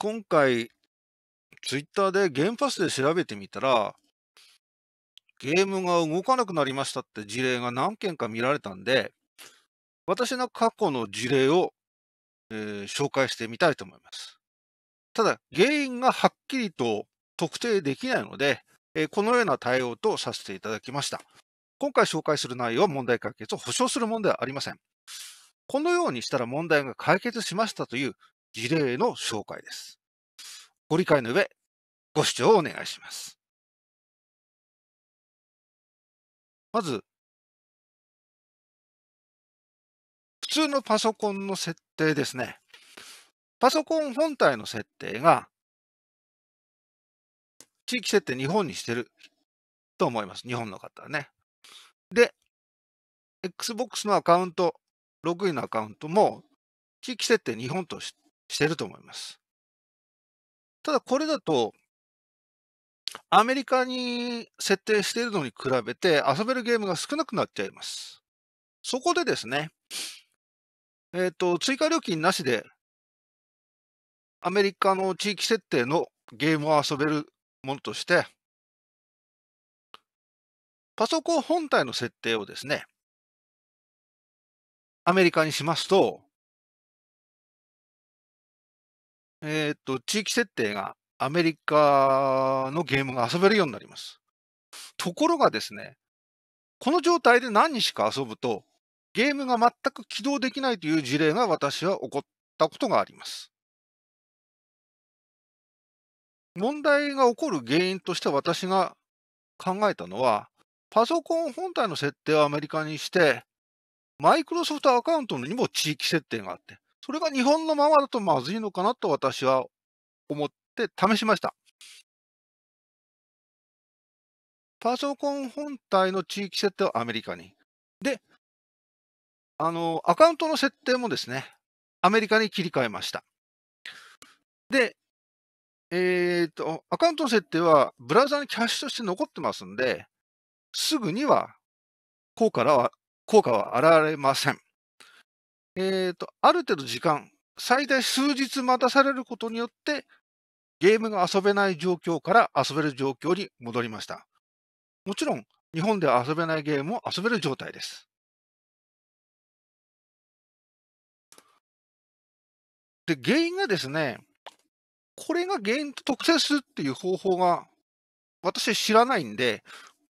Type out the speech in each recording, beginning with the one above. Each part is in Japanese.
今回、ツイッターでゲームパスで調べてみたら、ゲームが動かなくなりましたって事例が何件か見られたんで、私の過去の事例を、えー、紹介してみたいと思います。ただ、原因がはっきりと特定できないので、えー、このような対応とさせていただきました。今回紹介する内容は問題解決を保証するものではありません。このようにしたら問題が解決しましたという事例の紹介です。ご理解の上、ご視聴をお願いします。まず、普通のパソコンの設定ですね。パソコン本体の設定が、地域設定日本にしてると思います。日本の方はね。で、Xbox のアカウント、ログインのアカウントも、地域設定日本としてしてると思います。ただこれだと、アメリカに設定しているのに比べて遊べるゲームが少なくなっちゃいます。そこでですね、えっ、ー、と、追加料金なしで、アメリカの地域設定のゲームを遊べるものとして、パソコン本体の設定をですね、アメリカにしますと、えっ、と、地域設定がアメリカのゲームが遊べるようになります。ところがですね、この状態で何日か遊ぶと、ゲームが全く起動できないという事例が私は起こったことがあります。問題が起こる原因として私が考えたのは、パソコン本体の設定をアメリカにして、マイクロソフトアカウントにも地域設定があって、それが日本のままだとまずいのかなと私は思って試しました。パソコン本体の地域設定はアメリカに。で、あの、アカウントの設定もですね、アメリカに切り替えました。で、えっ、と、アカウントの設定はブラウザにキャッシュとして残ってますんで、すぐには効果らは効果は現れません。えっ、ー、と、ある程度時間、最大数日待たされることによって、ゲームが遊べない状況から遊べる状況に戻りました。もちろん、日本では遊べないゲームを遊べる状態です。で、原因がですね、これが原因と特定するっていう方法が私は知らないんで、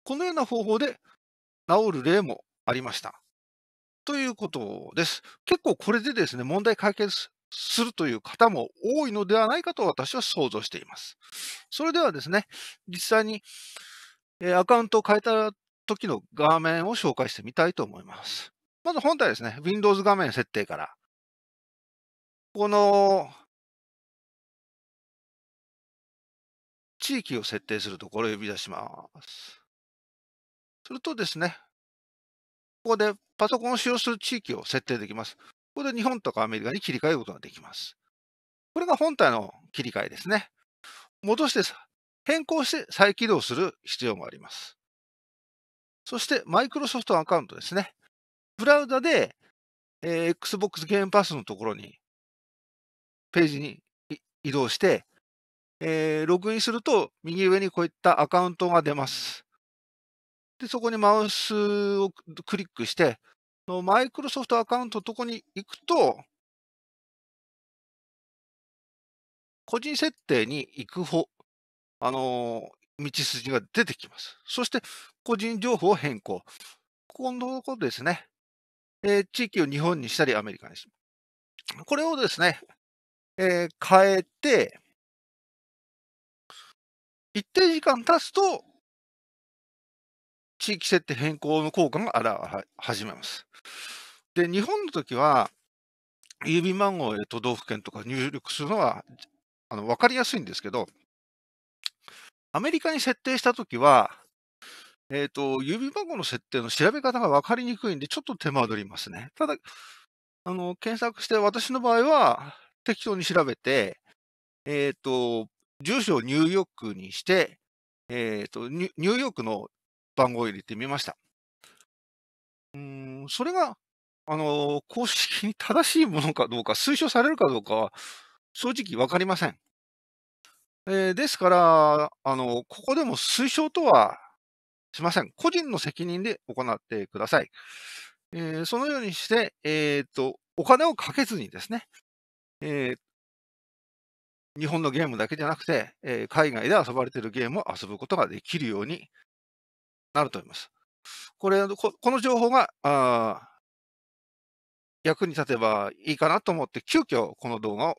このような方法で治る例もありました。ということです。結構これでですね、問題解決するという方も多いのではないかと私は想像しています。それではですね、実際にアカウントを変えた時の画面を紹介してみたいと思います。まず本体ですね、Windows 画面設定から、この地域を設定するところを呼び出します。するとですね、ここでパソコンを使用する地域を設定できます。ここで日本とかアメリカに切り替えることができます。これが本体の切り替えですね。戻して変更して再起動する必要もあります。そして、マイクロソフトアカウントですね。ブラウザで、えー、Xbox ゲームパスのところに、ページに移動して、えー、ログインすると、右上にこういったアカウントが出ます。で、そこにマウスをクリックして、マイクロソフトアカウントのとこに行くと、個人設定に行く方、あのー、道筋が出てきます。そして、個人情報を変更。ここのところですね、えー、地域を日本にしたり、アメリカにしる。これをですね、えー、変えて、一定時間経つと、地域設定変更の効果が現れ始めます。で、日本の時は、郵便番号へ都道府県とか入力するのはあの分かりやすいんですけど、アメリカに設定した時は、えっ、ー、と、郵便番号の設定の調べ方が分かりにくいんで、ちょっと手間取りますね。ただ、あの、検索して、私の場合は、適当に調べて、えっ、ー、と、住所をニューヨークにして、えっ、ー、とニューヨークの番号を入れてみました。うん、それが、あの、公式に正しいものかどうか、推奨されるかどうかは、正直わかりません。えー、ですから、あの、ここでも推奨とはしません。個人の責任で行ってください。えー、そのようにして、えっ、と、お金をかけずにですね、え日本のゲームだけじゃなくて、え海外で遊ばれているゲームを遊ぶことができるようになると思います。これ、この情報が、あ役に立てばいいかなと思って、急遽この動画を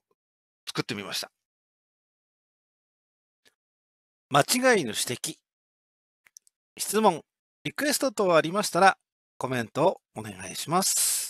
作ってみました。間違いの指摘、質問、リクエスト等ありましたら、コメントをお願いします。